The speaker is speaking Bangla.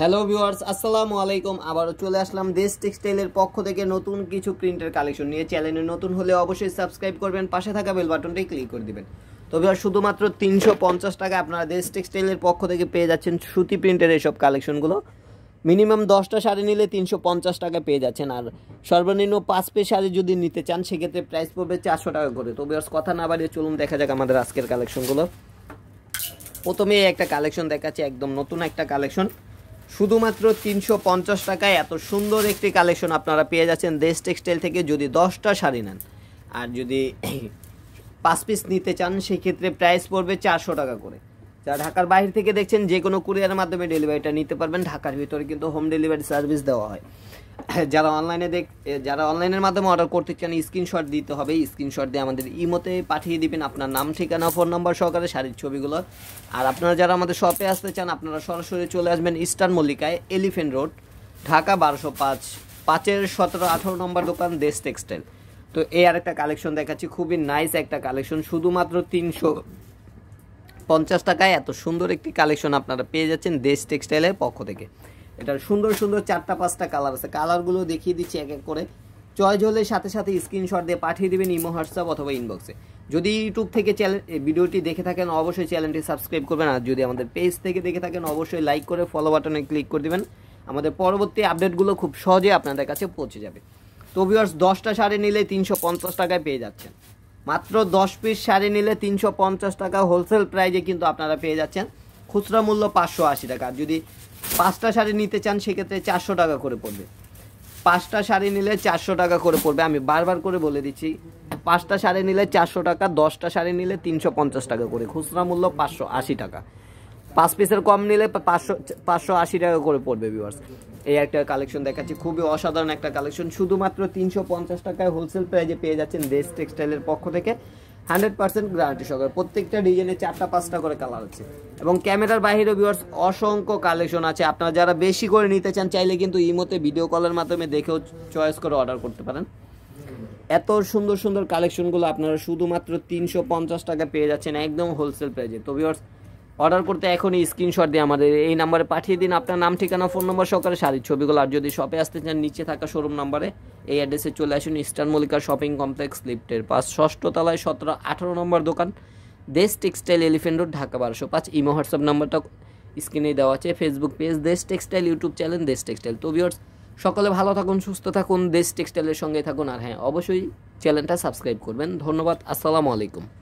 হ্যালো ভিউয়ার্স আসসালামু আলাইকুম আবারও চলে আসলাম দেশ টেক্সটাইলের পক্ষ থেকে নতুন কিছু প্রিন্টের কালেকশন নিয়ে চ্যানেলে নতুন হলে অবশ্যই সাবস্ক্রাইব করবেন পাশে থাকা বেল বাটনটি ক্লিক করে দিবেন তো ভিউয়ার শুধুমাত্র তিনশো পঞ্চাশ টাকা আপনারা দেশ টেক্সটাইলের পক্ষ থেকে পেয়ে যাচ্ছেন সুতি প্রিন্টের এসব কালেকশনগুলো মিনিমাম দশটা শাড়ি নিলে তিনশো পঞ্চাশ টাকা পেয়ে যাচ্ছেন আর সর্বনিম্ন পাঁচ পে শাড়ি যদি নিতে চান সেক্ষেত্রে প্রাইস পড়বে চারশো টাকা করে তো ভিউয়ার্স কথা না বাড়িয়ে চলুন দেখা যাক আমাদের আজকের কালেকশনগুলো প্রথমে একটা কালেকশন দেখাচ্ছে একদম নতুন একটা কালেকশন শুধুমাত্র তিনশো পঞ্চাশ টাকায় এত সুন্দর একটি কালেকশন আপনারা পেয়ে যাচ্ছেন দেশ টেক্সটাইল থেকে যদি দশটা শাড়ি নেন আর যদি পাঁচ পিস নিতে চান সেক্ষেত্রে প্রাইস পড়বে চারশো টাকা করে যা ঢাকার বাইরে থেকে দেখছেন যে কোনো কুরিয়ারের মাধ্যমে ডেলিভারিটা নিতে পারবেন ঢাকার ভিতরে কিন্তু হোম ডেলিভারি সার্ভিস দেওয়া হয় যারা অনলাইনে দেখ যারা অনলাইনের মাধ্যমে অর্ডার করতে চান স্ক্রিনশট দিতে হবে স্ক্রিনশট দিয়ে আমাদের ইমোতে পাঠিয়ে দিবেন আপনার নাম ঠিকানা ফোন নম্বর সহকারে শাড়ির ছবিগুলো আর আপনারা যারা আমাদের শপে আসতে চান আপনারা সরাসরি চলে আসবেন ইস্টার্ন মল্লিকায় এলিফেন্ট রোড ঢাকা বারোশো পাঁচ পাঁচের সতেরো আঠেরো নম্বর দোকান দেশ টেক্সটাইল তো এই আর একটা কালেকশন দেখাচ্ছি খুবই নাইস একটা কালেকশন শুধুমাত্র তিনশো পঞ্চাশ টাকায় এত সুন্দর একটি কালেকশন আপনারা পেয়ে যাচ্ছেন দেশ টেক্সটাইলের পক্ষ থেকে এটার সুন্দর সুন্দর চারটা পাঁচটা কালার আছে কালারগুলো দেখিয়ে দিচ্ছি এক এক করে চয়েস হলে সাথে সাথে স্ক্রিনশট দিয়ে পাঠিয়ে দেবেন ইমো হোয়াটসঅ্যাপ অথবা ইনবক্সে যদি ইউটিউব থেকে চ্যানেল ভিডিওটি দেখে থাকেন অবশ্যই চ্যানেলটি সাবস্ক্রাইব করবেন আর যদি আমাদের পেজ থেকে দেখে থাকেন অবশ্যই লাইক করে ফলো বাটনে ক্লিক করে দেবেন আমাদের পরবর্তী আপডেটগুলো খুব সহজে আপনাদের কাছে পৌঁছে যাবে তো ভিউয়ার্স দশটা শাড়ি নিলে তিনশো পঞ্চাশ টাকায় পেয়ে যাচ্ছেন মাত্র দশ পিস শাড়ি নিলে তিনশো পঞ্চাশ টাকা হোলসেল প্রাইজে কিন্তু আপনারা পেয়ে যাচ্ছেন খুচরা মূল্য পাঁচশো আশি টাকা যদি পাঁচটা শাড়ি নিতে চান সেক্ষেত্রে চারশো টাকা করে পড়বে পাঁচটা শাড়ি নিলে চারশো টাকা করে পড়বে আমি বারবার করে বলে দিচ্ছি পাঁচটা শাড়ি নিলে চারশো টাকা দশটা শাড়ি নিলে তিনশো পঞ্চাশ টাকা করে খুচরা মূল্য পাঁচশো আশি টাকা পাঁচ পিসের কম নিলে পাঁচশো পাঁচশো আশি টাকা করে পড়বে ভিউয়ার্স এই একটা কালেকশন দেখাচ্ছি খুবই অসাধারণ একটা কালেকশন শুধুমাত্র তিনশো পঞ্চাশ টাকায় হোলসেল প্রাইজে পেয়ে যাচ্ছেন দেশ টেক্সটাইলের পক্ষ থেকে হান্ড্রেড পার্সেন্ট গ্যারান্টি সহকারে প্রত্যেকটা ডিজাইনে চারটা পাঁচটা করে কালার আছে এবং ক্যামেরার বাহিরে ভিউয়ার্স অসংখ্য কালেকশন আছে আপনারা যারা বেশি করে নিতে চান চাইলে কিন্তু ইমোতে ভিডিও কলের মাধ্যমে দেখেও চয়েস করে অর্ডার করতে পারেন এত সুন্দর সুন্দর কালেকশনগুলো আপনারা শুধুমাত্র তিনশো পঞ্চাশ টাকা পেয়ে যাচ্ছেন একদম হোলসেল পেয়ে তো ভিউয়ার্স অর্ডার করতে এখনই স্ক্রিনশট দিয়ে আমাদের এই নাম্বারে পাঠিয়ে দিন আপনার নাম ঠিকানা ফোন নম্বর সহকারে শাড়ির ছবিগুলো আর যদি শপে আসতে চান নিচে থাকা শোরুম নাম্বারে এই অ্যাড্রেসে চলে আসুন ইস্টার্ন মল্লিকার শপিং কমপ্লেক্স লিফটের পাঁচ ষষ্ঠ তলায় সতেরো আঠারো নম্বর দোকান দেশ টেক্সটাইল এলিফেন্ট রোড ঢাকা বারোশো পাঁচ ইমো হোয়াটসঅ্যাপ নাম্বারটা স্ক্রিনে দেওয়া আছে Facebook page Desh textile YouTube channel Desh textile তো ভিউয়ার্স সকলে ভালো থাকুন সুস্থ থাকুন দেশ টেক্সটাইলের সঙ্গে থাকুন আর হ্যাঁ অবশ্যই চ্যানেলটা সাবস্ক্রাইব করবেন ধন্যবাদ আসসালামু আলাইকুম